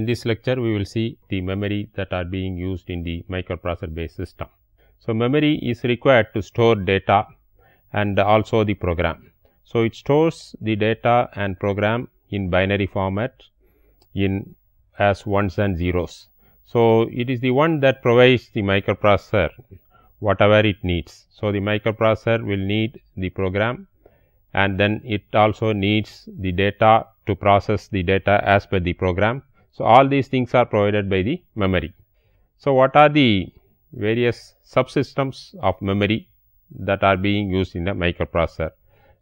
in this lecture, we will see the memory that are being used in the microprocessor based system. So, memory is required to store data and also the program. So, it stores the data and program in binary format in as ones and zeros. So, it is the one that provides the microprocessor whatever it needs. So, the microprocessor will need the program and then it also needs the data to process the data as per the program so, all these things are provided by the memory. So, what are the various subsystems of memory that are being used in the microprocessor?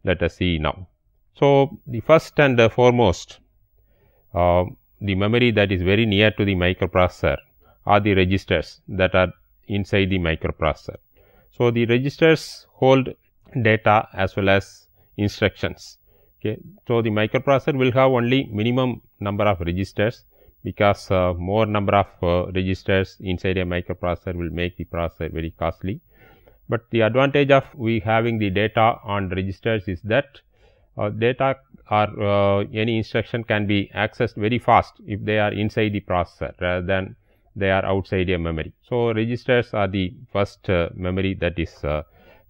Let us see now. So, the first and the foremost uh, the memory that is very near to the microprocessor are the registers that are inside the microprocessor. So, the registers hold data as well as instructions. Okay. So, the microprocessor will have only minimum number of registers because uh, more number of uh, registers inside a microprocessor will make the processor very costly. But the advantage of we having the data on registers is that uh, data or uh, any instruction can be accessed very fast if they are inside the processor rather than they are outside a memory. So, registers are the first uh, memory that is uh,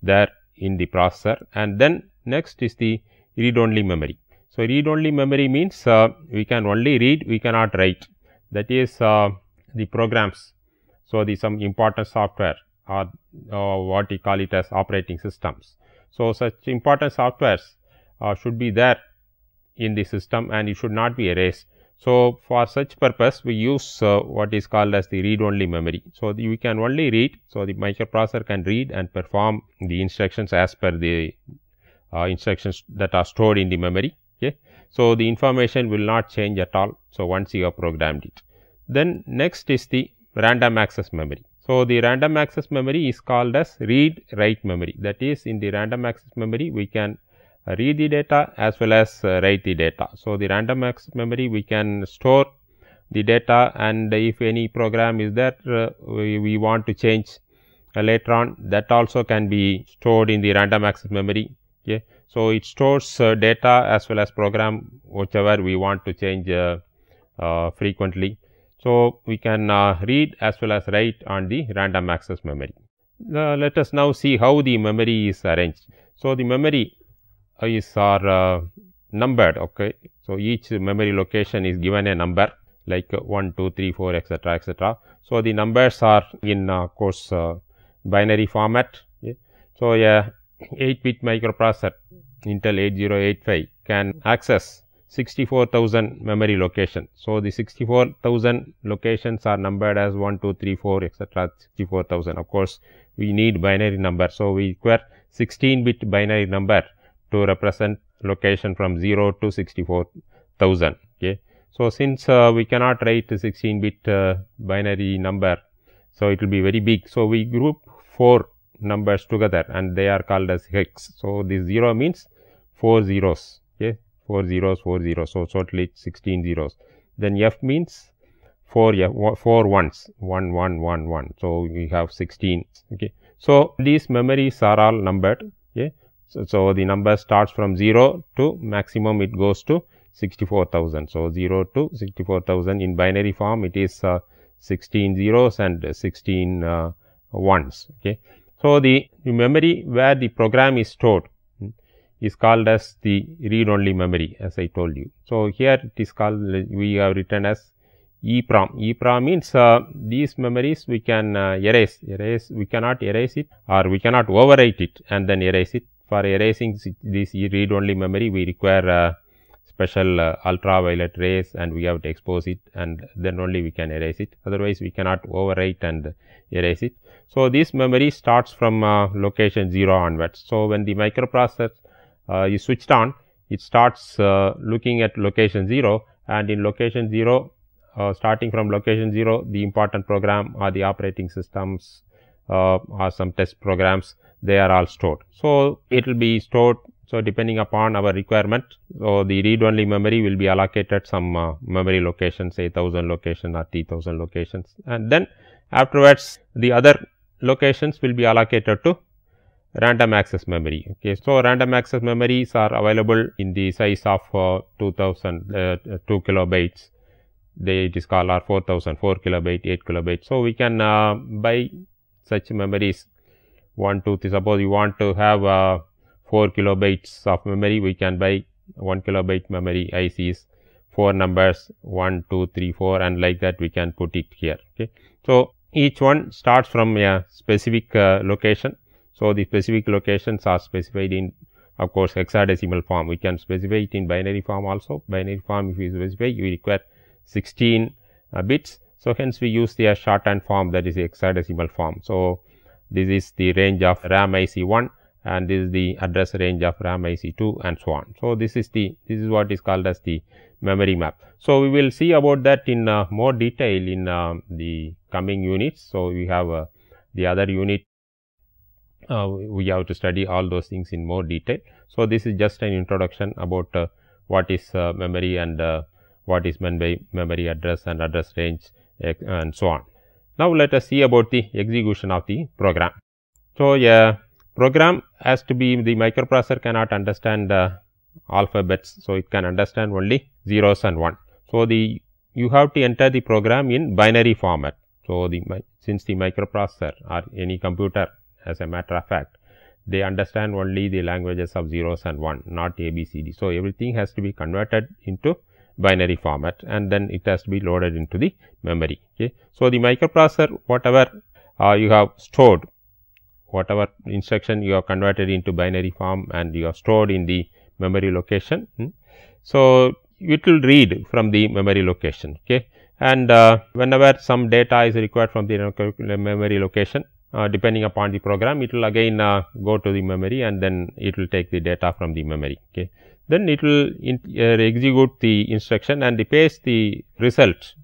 there in the processor and then next is the read only memory. So, read only memory means uh, we can only read we cannot write that is uh, the programs. So, the some important software or uh, uh, what we call it as operating systems. So, such important softwares uh, should be there in the system and it should not be erased. So, for such purpose we use uh, what is called as the read only memory. So, the, we can only read. So, the microprocessor can read and perform the instructions as per the instructions that are stored in the memory Okay. So, the information will not change at all. So, once you have programmed it. Then next is the random access memory. So, the random access memory is called as read write memory that is in the random access memory we can read the data as well as uh, write the data. So, the random access memory we can store the data and if any program is there uh, we, we want to change uh, later on that also can be stored in the random access memory. Okay. So, it stores uh, data as well as program whichever we want to change uh, uh, frequently. So, we can uh, read as well as write on the random access memory. let us now see how the memory is arranged. So, the memory is are uh, numbered. Okay. So, each memory location is given a number like uh, 1, 2, 3, 4, etc., etc. So, the numbers are in course binary format. So, a 8 bit microprocessor Intel 8085 can access 64,000 memory locations. So, the 64,000 locations are numbered as 1, 2, 3, 4 etc. 64,000. Of course, we need binary number. So, we require 16 bit binary number to represent location from 0 to 64,000. Okay. So, since uh, we cannot write 16 bit uh, binary number, so it will be very big. So, we group 4 numbers together and they are called as hex. So, this 0 means 4 zeros, okay, 4 zeros, 4 zeros. So, totally 16 zeros. Then F means 4 F, 4 ones, 1, 1, 1, 1. So, we have 16, okay. So, these memories are all numbered, okay. So, so the number starts from 0 to maximum it goes to 64,000. So, 0 to 64,000 in binary form it is uh, 16 zeros and uh, 16 uh, ones. Okay. So, the, the memory where the program is stored hmm, is called as the read only memory as I told you. So, here it is called we have written as EEPROM. EEPROM means uh, these memories we can uh, erase, erase we cannot erase it or we cannot overwrite it and then erase it. For erasing this read only memory we require uh, special uh, ultraviolet rays and we have to expose it and then only we can erase it otherwise we cannot overwrite and erase it. So, this memory starts from uh, location 0 onwards. So, when the microprocessor uh, is switched on it starts uh, looking at location 0 and in location 0 uh, starting from location 0 the important program or the operating systems or uh, some test programs they are all stored. So, it will be stored so, depending upon our requirement, so the read only memory will be allocated some uh, memory locations, thousand location or t1000 locations and then afterwards the other locations will be allocated to random access memory. Okay. So, random access memories are available in the size of uh, 2000 uh, 2 kilobytes, they it is called are 4000, 4 kilobyte, 8 kilobyte. So, we can uh, buy such memories 1, 2, 3. Suppose you want to have uh, 4 kilobytes of memory we can buy 1 kilobyte memory ICs four numbers 1 2 3 4 and like that we can put it here okay so each one starts from a specific uh, location so the specific locations are specified in of course hexadecimal form we can specify it in binary form also binary form if we specify you require 16 uh, bits so hence we use the uh, shorthand form that is hexadecimal form so this is the range of ram ic1 and this is the address range of RAM IC2 and so on. So, this is the this is what is called as the memory map. So, we will see about that in uh, more detail in uh, the coming units. So, we have uh, the other unit uh, we have to study all those things in more detail. So, this is just an introduction about uh, uh, what is memory and what is meant by memory address and address range eh, and so on. Now, let us see about the execution of the program. So, yeah program has to be the microprocessor cannot understand uh, alphabets. So, it can understand only zeros and 1. So, the you have to enter the program in binary format. So, the since the microprocessor or any computer as a matter of fact they understand only the languages of zeros and 1 not A B C D. So, everything has to be converted into binary format and then it has to be loaded into the memory. Okay. So, the microprocessor whatever uh, you have stored whatever instruction you have converted into binary form and you have stored in the memory location. Hmm. So, it will read from the memory location okay. and uh, whenever some data is required from the memory location uh, depending upon the program it will again uh, go to the memory and then it will take the data from the memory. Okay. Then it will in, uh, execute the instruction and paste the result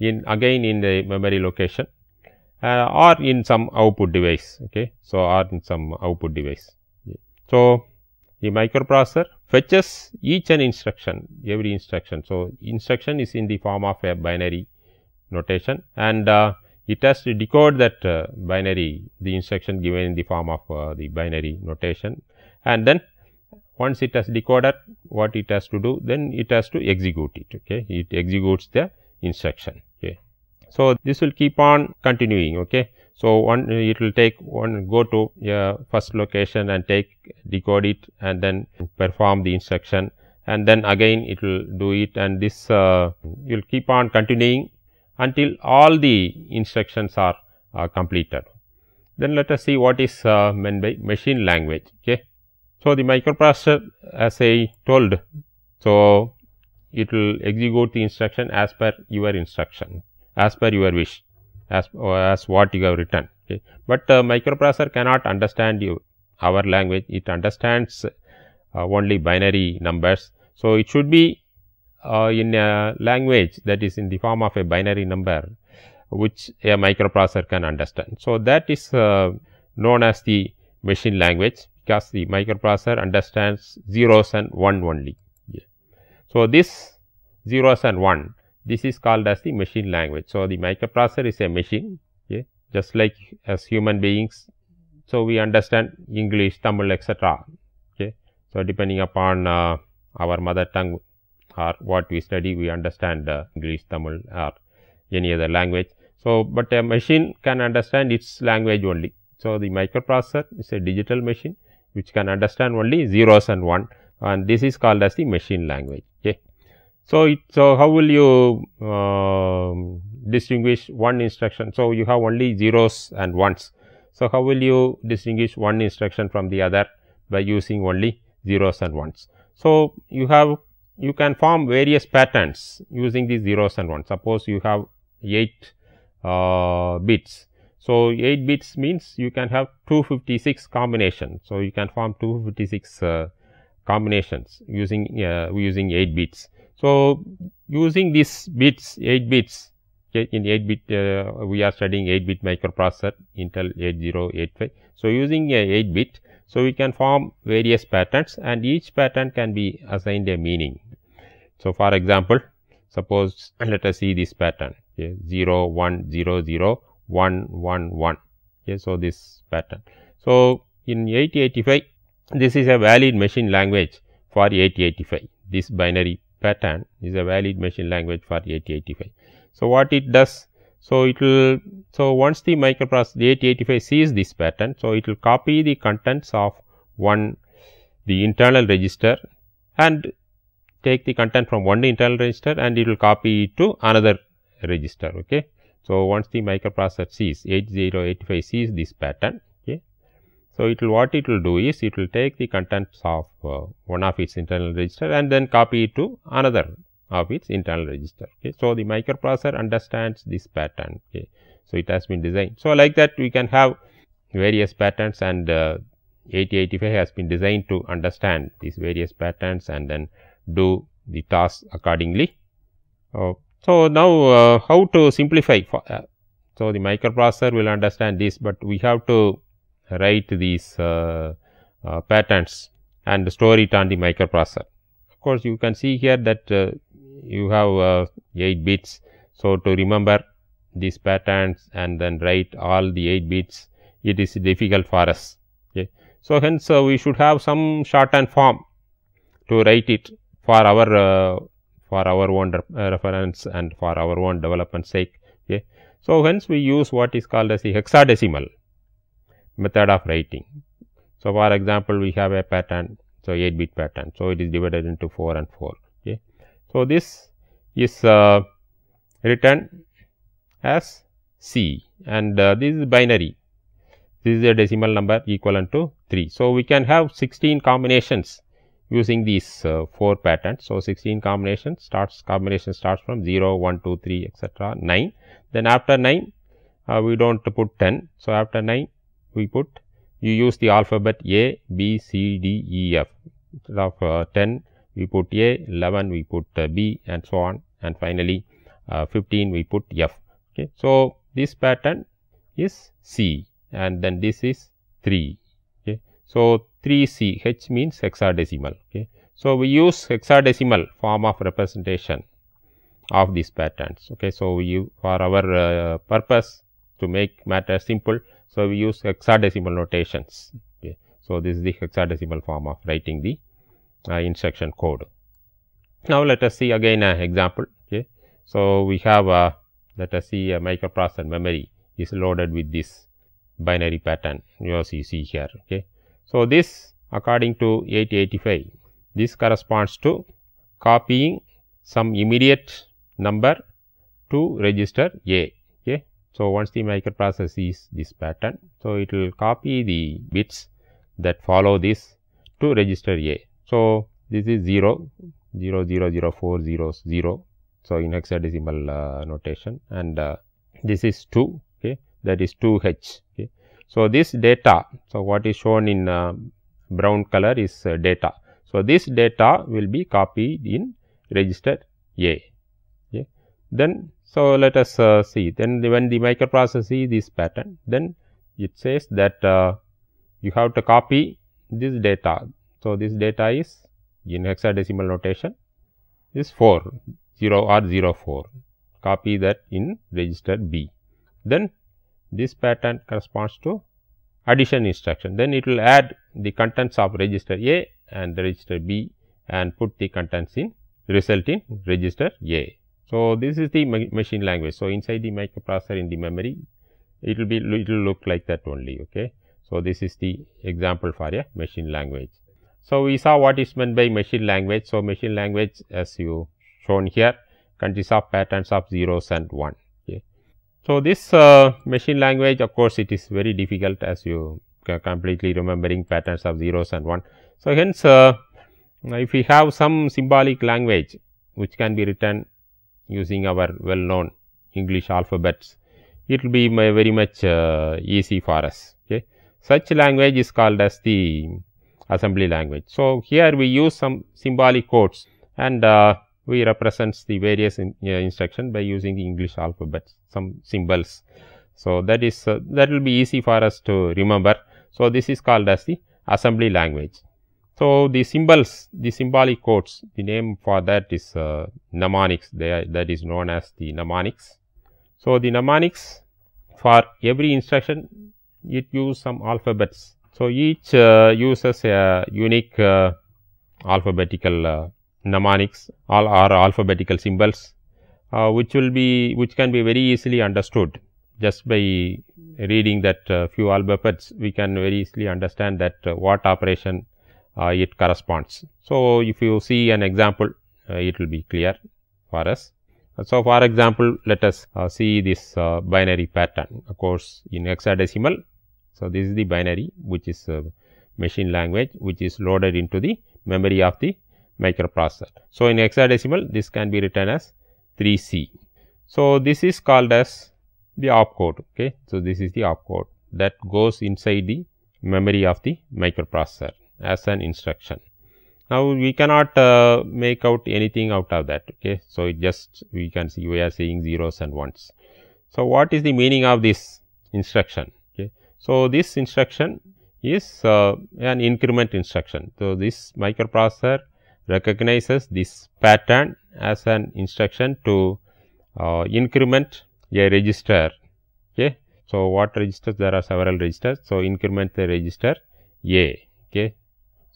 in again in the memory location or uh, in some output device. Okay. So, or in some output device. So, the microprocessor fetches each an instruction, every instruction. So, instruction is in the form of a binary notation and uh, it has to decode that uh, binary, the instruction given in the form of uh, the binary notation and then once it has decoded what it has to do, then it has to execute it, okay. It executes the instruction. So, this will keep on continuing. Okay. So, one it will take one go to your first location and take decode it and then perform the instruction and then again it will do it and this uh, you will keep on continuing until all the instructions are uh, completed. Then let us see what is uh, meant by machine language. Okay. So, the microprocessor as I told, so it will execute the instruction as per your instruction as per your wish as, as what you have written. Okay. But uh, microprocessor cannot understand you, our language, it understands uh, only binary numbers. So, it should be uh, in a language that is in the form of a binary number which a microprocessor can understand. So, that is uh, known as the machine language because the microprocessor understands zeros and 1 only. Yeah. So, this zeros and 1 this is called as the machine language. So, the microprocessor is a machine okay, just like as human beings. So, we understand English, Tamil etc. Okay. So, depending upon uh, our mother tongue or what we study we understand uh, English, Tamil or any other language. So, but a machine can understand its language only. So, the microprocessor is a digital machine which can understand only zeros and 1 and this is called as the machine language. Okay. So, so how will you um, distinguish one instruction? So, you have only zeros and ones. So, how will you distinguish one instruction from the other by using only zeros and ones? So, you have you can form various patterns using these zeros and ones. Suppose you have 8 uh, bits. So, 8 bits means you can have 256 combinations. So, you can form 256 uh, combinations using uh, using 8 bits. So, using these bits 8 bits in 8 bit uh, we are studying 8 bit microprocessor Intel 8085. So, using a 8 bit so we can form various patterns and each pattern can be assigned a meaning. So, for example, suppose let us see this pattern okay, 0 1 0 0 1 1 1 okay, so this pattern. So, in 8085 this is a valid machine language for 8085 this binary pattern is a valid machine language for 8085. So, what it does? So, it will so once the microprocessor the 8085 sees this pattern. So, it will copy the contents of one the internal register and take the content from one internal register and it will copy it to another register. Okay. So, once the microprocessor sees 8085 sees this pattern, so, it will what it will do is it will take the contents of uh, one of its internal register and then copy it to another of its internal register. Okay. So, the microprocessor understands this pattern. Okay. So, it has been designed. So, like that we can have various patterns and uh, 8085 has been designed to understand these various patterns and then do the tasks accordingly. Uh, so, now uh, how to simplify for, uh, so the microprocessor will understand this, but we have to write these uh, uh, patterns and store it on the microprocessor. Of course, you can see here that uh, you have uh, 8 bits. So, to remember these patterns and then write all the 8 bits, it is difficult for us. Okay. So, hence uh, we should have some shorthand form to write it for our uh, for our own reference and for our own development sake. Okay. So, hence we use what is called as the hexadecimal method of writing. So, for example, we have a pattern, so 8 bit pattern. So, it is divided into 4 and 4. Okay. So, this is uh, written as C and uh, this is binary. This is a decimal number equivalent to 3. So, we can have 16 combinations using these uh, 4 patterns. So, 16 combinations starts combination starts from 0, 1, 2, 3 etc. 9. Then after 9 uh, we do not put 10. So, after 9 we put you use the alphabet A, B, C, D, E, F. Instead of uh, 10, we put A, 11, we put uh, B and so on and finally uh, 15 we put F. Okay. So, this pattern is C and then this is 3. Okay. So, 3C H means hexadecimal. Okay. So, we use hexadecimal form of representation of these patterns. Okay. So, you for our uh, purpose to make matter simple, so, we use hexadecimal notations. Okay. So, this is the hexadecimal form of writing the uh, instruction code. Now, let us see again an example. Okay. So, we have a let us see a microprocessor memory is loaded with this binary pattern you see here. Okay. So, this according to 8085, this corresponds to copying some immediate number to register A so, once the microprocessor sees this pattern, so it will copy the bits that follow this to register A. So, this is 0, 0, 0, 0, 4, 0, 0. So, in hexadecimal uh, notation and uh, this is 2, okay, that is 2H. Okay. So, this data, so what is shown in uh, brown color is uh, data. So, this data will be copied in register A. Okay. Then so, let us uh, see then the, when the microprocessor sees this pattern then it says that uh, you have to copy this data. So, this data is in hexadecimal notation is 4 0 or 0 4 copy that in register B. Then this pattern corresponds to addition instruction then it will add the contents of register A and register B and put the contents in result in register A. So, this is the machine language. So, inside the microprocessor in the memory, it will be it will look like that only. Okay. So, this is the example for a machine language. So, we saw what is meant by machine language. So, machine language as you shown here consists of patterns of zeros and 1. Okay. So, this uh, machine language of course, it is very difficult as you completely remembering patterns of zeros and 1. So, hence uh, if we have some symbolic language which can be written using our well known English alphabets, it will be very much uh, easy for us. Okay. Such language is called as the assembly language. So, here we use some symbolic codes and uh, we represents the various in, uh, instruction by using the English alphabets, some symbols. So, that is uh, that will be easy for us to remember. So, this is called as the assembly language. So, the symbols, the symbolic codes, the name for that is uh, mnemonics, they are, that is known as the mnemonics. So, the mnemonics for every instruction, it uses some alphabets. So, each uh, uses a unique uh, alphabetical uh, mnemonics all are alphabetical symbols, uh, which will be, which can be very easily understood just by reading that uh, few alphabets, we can very easily understand that what operation uh, it corresponds. So, if you see an example uh, it will be clear for us. So, for example, let us uh, see this binary pattern of course, in hexadecimal. So, this is the binary which is machine language which is loaded into the memory of the microprocessor. So, in hexadecimal this can be written as 3C. So, this is called as the opcode. Okay. So, this is the opcode that goes inside the memory of the microprocessor as an instruction. Now, we cannot uh, make out anything out of that. Okay, So, it just we can see we are seeing zeros and ones. So, what is the meaning of this instruction? Okay. So, this instruction is uh, an increment instruction. So, this microprocessor recognizes this pattern as an instruction to uh, increment a register. Okay. So, what registers? There are several registers. So, increment the register A. Okay.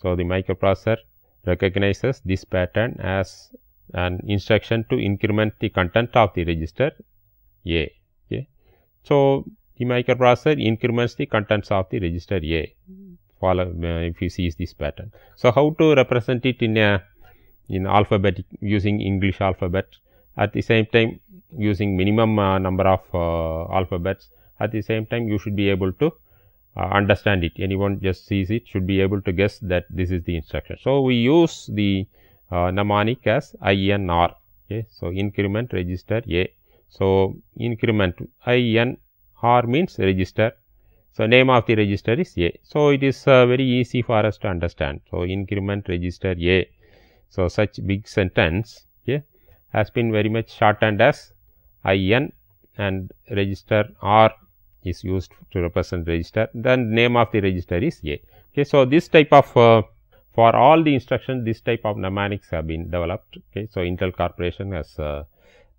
So, the microprocessor recognizes this pattern as an instruction to increment the content of the register A. Okay. So, the microprocessor increments the contents of the register A follow uh, if you see this pattern. So, how to represent it in a in alphabetic using English alphabet at the same time using minimum uh, number of uh, alphabets at the same time you should be able to uh, understand it anyone just sees it should be able to guess that this is the instruction. So, we use the uh, mnemonic as INR okay. So, increment register A. So, increment INR means register. So, name of the register is A. So, it is uh, very easy for us to understand. So, increment register A. So, such big sentence yeah, has been very much shortened as IN and register R is used to represent register then name of the register is A. Okay. So, this type of uh, for all the instruction this type of mnemonics have been developed. Okay. So, Intel corporation has uh,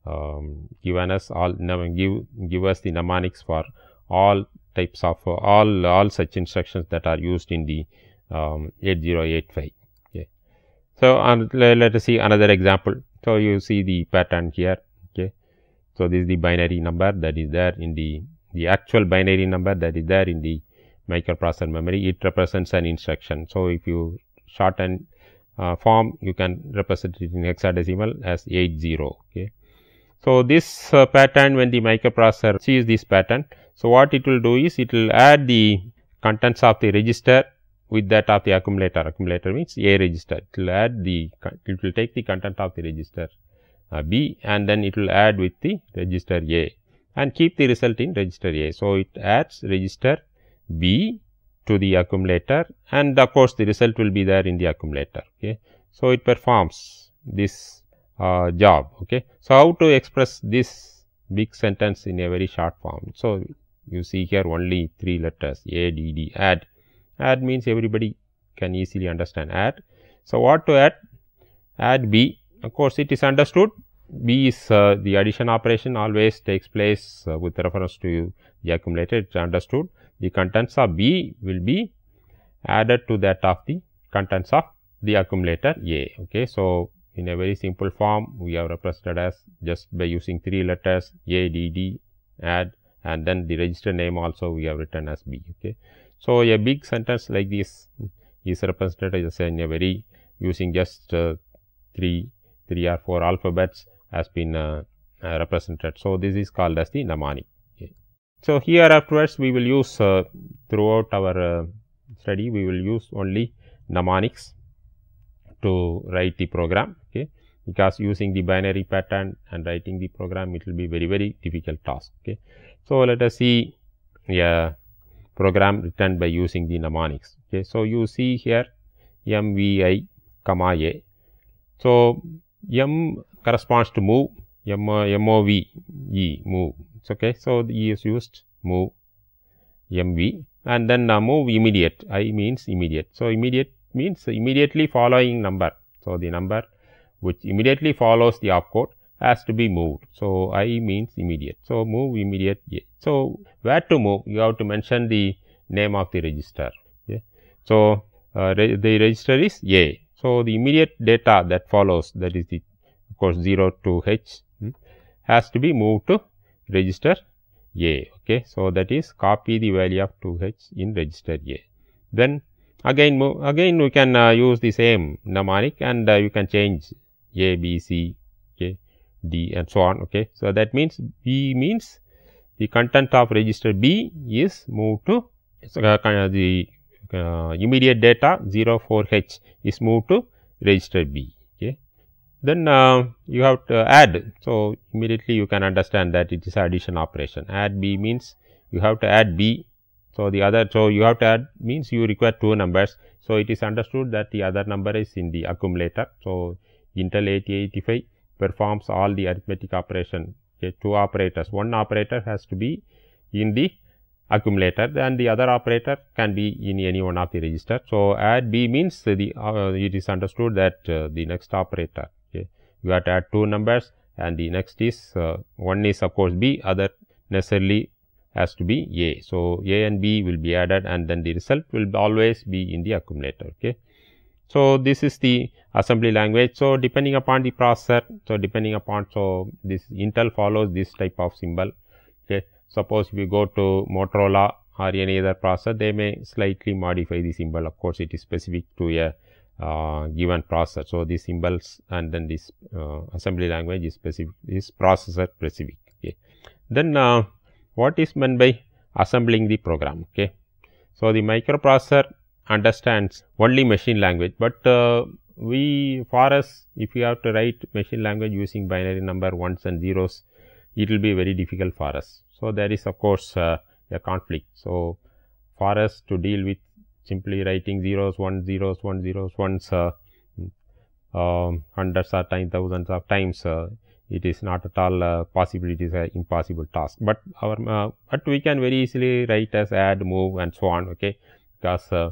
um, given us all give, give us the mnemonics for all types of uh, all all such instructions that are used in the um, 8085. Okay. So, let us see another example. So, you see the pattern here. Okay. So, this is the binary number that is there in the the actual binary number that is there in the microprocessor memory it represents an instruction. So, if you shorten uh, form you can represent it in hexadecimal as 80 ok. So, this uh, pattern when the microprocessor sees this pattern. So, what it will do is it will add the contents of the register with that of the accumulator. Accumulator means A register. It will add the, it will take the content of the register uh, B and then it will add with the register A and keep the result in register A. So, it adds register B to the accumulator and of course, the result will be there in the accumulator. Okay. So, it performs this uh, job. Okay. So, how to express this big sentence in a very short form? So, you see here only three letters A, D, D, add. Add means everybody can easily understand add. So, what to add? Add B of course, it is understood B is uh, the addition operation always takes place uh, with reference to the accumulator, it is understood. The contents of B will be added to that of the contents of the accumulator A. Okay. So, in a very simple form, we have represented as just by using three letters A, D, D, add and then the register name also we have written as B. Okay. So, a big sentence like this is represented as in a very using just uh, three, three or four alphabets has been uh, uh, represented. So, this is called as the mnemonic. Okay. So, here afterwards we will use uh, throughout our study we will use only mnemonics to write the program okay because using the binary pattern and writing the program it will be very very difficult task okay so let us see a program written by using the mnemonics okay so you see here mvi comma a so m corresponds to move M move. It's okay. So the E is used move MV and then uh, move immediate. I means immediate. So immediate means immediately following number. So the number which immediately follows the opcode has to be moved. So I means immediate. So move immediate. So where to move? You have to mention the name of the register. So uh, re the register is A. So the immediate data that follows that is the course 0 to h hmm, has to be moved to register a okay so that is copy the value of 2h in register a then again move, again we can uh, use the same mnemonic and uh, you can change a b c okay d and so on okay so that means b means the content of register b is moved to uh, the uh, immediate data 04h is moved to register b then uh, you have to add. So, immediately you can understand that it is addition operation add b means you have to add b. So, the other so you have to add means you require two numbers. So, it is understood that the other number is in the accumulator. So, Intel 8085 performs all the arithmetic operation okay, two operators one operator has to be in the accumulator and the other operator can be in any one of the register. So, add b means the uh, it is understood that uh, the next operator you have to add two numbers and the next is uh, one is of course b other necessarily has to be a. So, a and b will be added and then the result will always be in the accumulator. Okay. So, this is the assembly language. So, depending upon the processor, so depending upon, so this Intel follows this type of symbol. Okay. Suppose we go to Motorola or any other processor, they may slightly modify the symbol. Of course, it is specific to a uh, given processor. So, this symbols and then this uh, assembly language is specific is processor specific. Okay. Then uh, what is meant by assembling the program? Okay. So, the microprocessor understands only machine language, but uh, we for us if we have to write machine language using binary number ones and zeros, it will be very difficult for us. So, there is of course uh, a conflict. So, for us to deal with simply writing zeros, one zeros, one zeros, ones uh, um, uh, hundreds of times, thousands of times. Uh, it is not at all uh, possible. It is an impossible task. But our uh, but we can very easily write as add, move, and so on. Okay, because uh,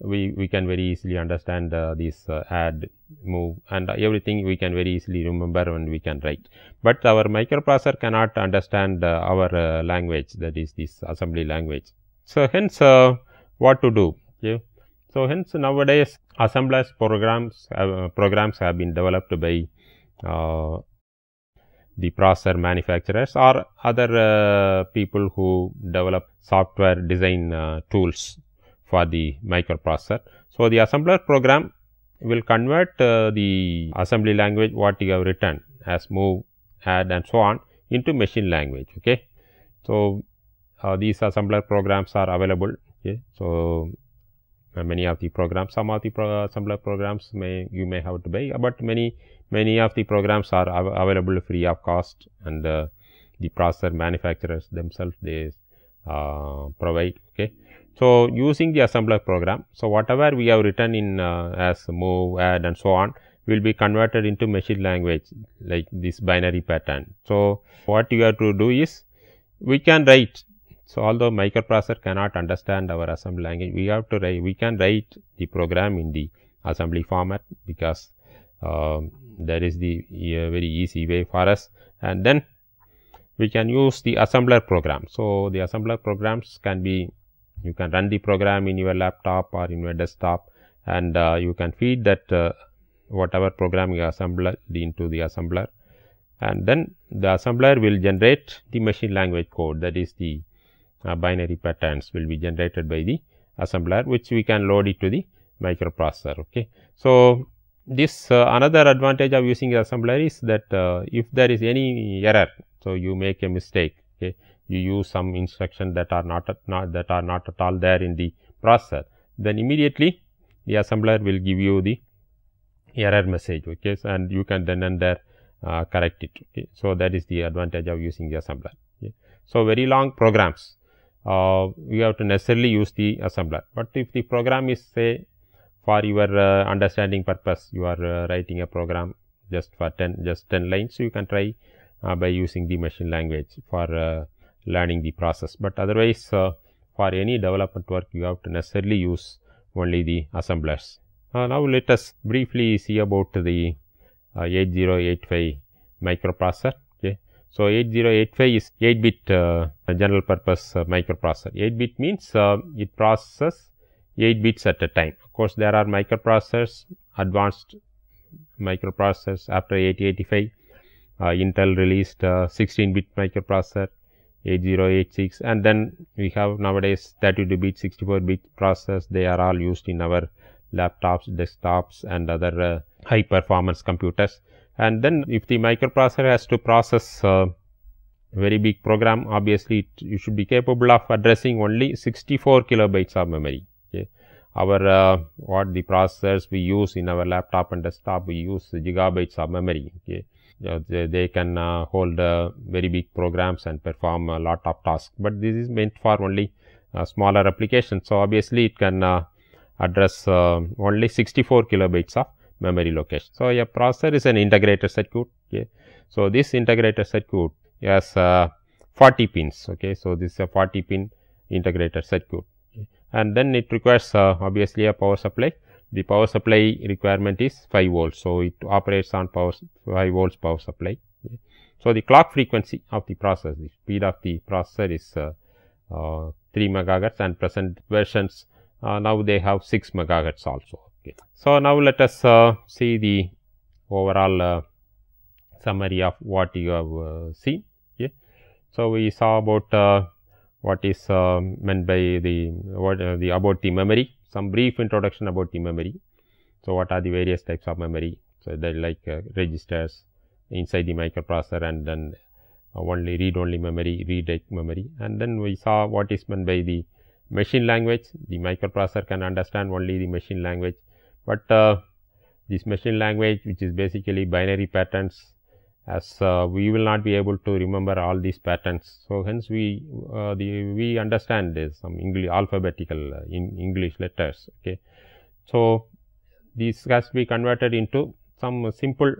we we can very easily understand uh, this add, move, and everything we can very easily remember and we can write. But our microprocessor cannot understand our language. That is this assembly language. So hence, what to do? Okay. So, hence nowadays assemblers programs uh, programs have been developed by uh, the processor manufacturers or other uh, people who develop software design uh, tools for the microprocessor. So, the assembler program will convert uh, the assembly language what you have written as move, add and so on into machine language. Okay. So, uh, these assembler programs are available. Okay. So, uh, many of the programs some of the pro assembler programs may you may have to buy uh, but many many of the programs are av available free of cost and uh, the processor manufacturers themselves they uh, provide okay so using the assembler program so whatever we have written in uh, as move add and so on will be converted into machine language like this binary pattern so what you have to do is we can write so, although microprocessor cannot understand our assembly language, we have to write, we can write the program in the assembly format because uh, that is the uh, very easy way for us and then we can use the assembler program. So, the assembler programs can be you can run the program in your laptop or in your desktop and uh, you can feed that uh, whatever program you assembled into the assembler and then the assembler will generate the machine language code that is the uh, binary patterns will be generated by the assembler which we can load it to the microprocessor. Okay. So, this uh, another advantage of using assembler is that uh, if there is any error, so you make a mistake, okay, you use some instruction that are not, at, not that are not at all there in the processor, then immediately the assembler will give you the error message, okay, so, and you can then and there uh, correct it. Okay. So, that is the advantage of using the assembler. Okay. So, very long programs uh, you have to necessarily use the assembler. But if the program is say for your uh, understanding purpose, you are uh, writing a program just for 10 just 10 lines, so you can try uh, by using the machine language for uh, learning the process. But otherwise, uh, for any development work, you have to necessarily use only the assemblers. now, let us briefly see about the 8085 microprocessor. So, 8085 is 8 bit uh, general purpose uh, microprocessor. 8 bit means uh, it processes 8 bits at a time. Of course, there are microprocessors, advanced microprocessors after 8085. Uh, Intel released uh, 16 bit microprocessor 8086 and then we have nowadays 32 bit 64 bit processors. They are all used in our laptops, desktops and other uh, high performance computers. And then if the microprocessor has to process a very big program, obviously it, you should be capable of addressing only 64 kilobytes of memory. Okay. Our uh, what the processors we use in our laptop and desktop, we use gigabytes of memory. Okay. Uh, they, they, can uh, hold uh, very big programs and perform a lot of tasks but this is meant for only uh, smaller applications so obviously it can uh, address uh, only 64 kilobytes of memory location. So, a processor is an integrated circuit. Okay. So, this integrated circuit has uh, 40 pins. Okay. So, this is a 40 pin integrated circuit and then it requires uh, obviously a power supply. The power supply requirement is 5 volts. So, it operates on power 5 volts power supply. Okay. So, the clock frequency of the processor, the speed of the processor is uh, uh 3 megahertz and present versions uh, now they have 6 megahertz also. Okay. So, now let us uh, see the overall uh, summary of what you have uh, seen. So, we saw about what is meant by the what the about the memory, some brief introduction about the memory. So, what are the various types of memory? So, they like registers inside the microprocessor and then only read only memory, read write memory and then we saw what is meant by the machine language. The microprocessor can understand only the machine language but uh, this machine language which is basically binary patterns as uh, we will not be able to remember all these patterns. So, hence we uh, the we understand this some English alphabetical uh, in English letters. Okay. So, these has to be converted into some simple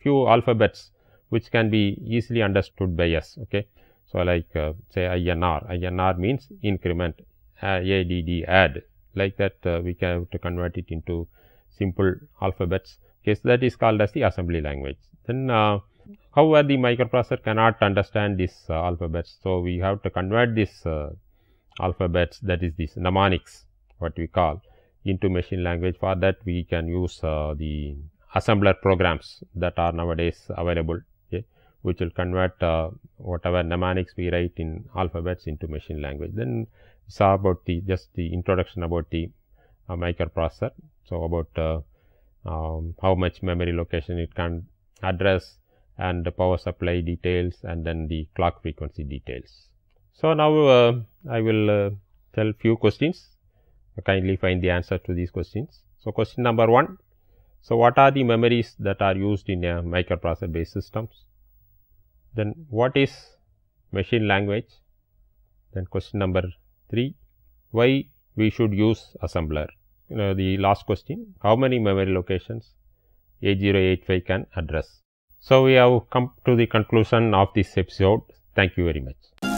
few alphabets which can be easily understood by us. Okay. So, like uh, say INR, INR means increment, ADD add like that uh, we can convert it into simple alphabets okay so that is called as the assembly language then uh, however the microprocessor cannot understand these uh, alphabets so we have to convert these uh, alphabets that is these mnemonics what we call into machine language for that we can use uh, the assembler programs that are nowadays available which will convert uh, whatever mnemonics we write in alphabets into machine language then saw about the just the introduction about the uh, microprocessor. So, about uh, um, how much memory location it can address and the power supply details and then the clock frequency details. So, now uh, I will uh, tell few questions kindly find the answer to these questions. So, question number 1. So, what are the memories that are used in a microprocessor based systems? Then what is machine language? Then question number 3. Why we should use assembler? You know, the last question, how many memory locations a can address? So, we have come to the conclusion of this episode. Thank you very much.